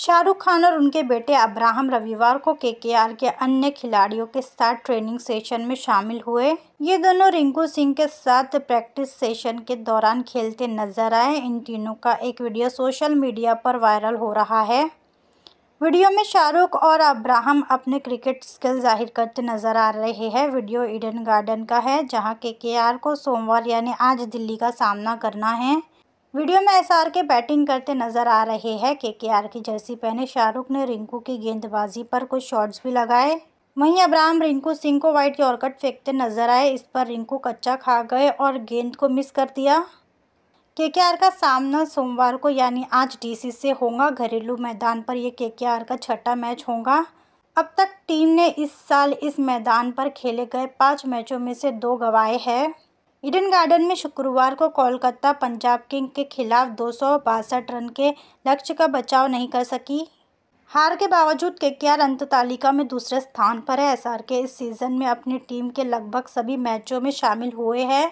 शाहरुख खान और उनके बेटे अब्राहम रविवार को केकेआर के अन्य खिलाड़ियों के साथ ट्रेनिंग सेशन में शामिल हुए ये दोनों रिंकू सिंह के साथ प्रैक्टिस सेशन के दौरान खेलते नजर आए इन तीनों का एक वीडियो सोशल मीडिया पर वायरल हो रहा है वीडियो में शाहरुख और अब्राहम अपने क्रिकेट स्किल जाहिर करते नजर आ रहे हैं वीडियो ईडन गार्डन का है जहां केकेआर को सोमवार यानी आज दिल्ली का सामना करना है वीडियो में एस के बैटिंग करते नजर आ रहे हैं आर की जर्सी पहने शाहरुख ने रिंकू की गेंदबाजी पर कुछ शॉट्स भी लगाए वहीं अब्राहम रिंकू सिंह को वाइट यॉर्कट फेंकते नजर आए इस पर रिंकू कच्चा खा गए और गेंद को मिस कर दिया के का सामना सोमवार को यानी आज डीसी से होगा घरेलू मैदान पर यह के का छठा मैच होगा अब तक टीम ने इस साल इस मैदान पर खेले गए पाँच मैचों में से दो गवाए हैं ईडन गार्डन में शुक्रवार को कोलकाता पंजाब किंग के खिलाफ दो रन के लक्ष्य का बचाव नहीं कर सकी हार के बावजूद के क्या अंत तालिका में दूसरे स्थान पर है के इस सीज़न में अपनी टीम के लगभग सभी मैचों में शामिल हुए हैं